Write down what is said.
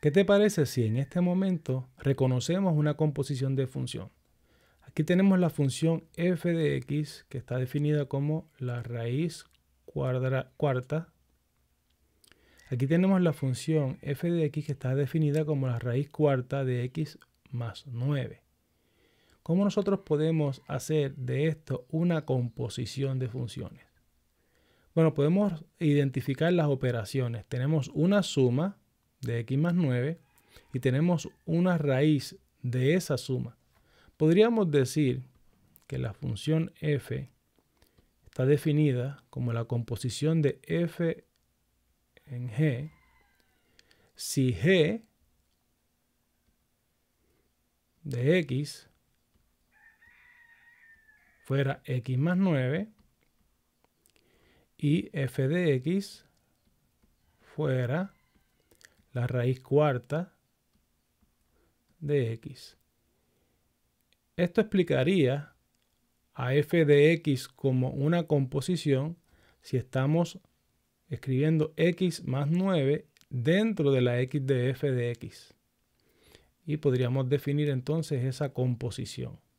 ¿Qué te parece si en este momento reconocemos una composición de función? Aquí tenemos la función f de x que está definida como la raíz cuarta. Aquí tenemos la función f de x que está definida como la raíz cuarta de x más 9. ¿Cómo nosotros podemos hacer de esto una composición de funciones? Bueno, podemos identificar las operaciones. Tenemos una suma, de x más 9 y tenemos una raíz de esa suma, podríamos decir que la función f está definida como la composición de f en g si g de x fuera x más 9 y f de x fuera la raíz cuarta de x. Esto explicaría a f de x como una composición si estamos escribiendo x más 9 dentro de la x de f de x. Y podríamos definir entonces esa composición.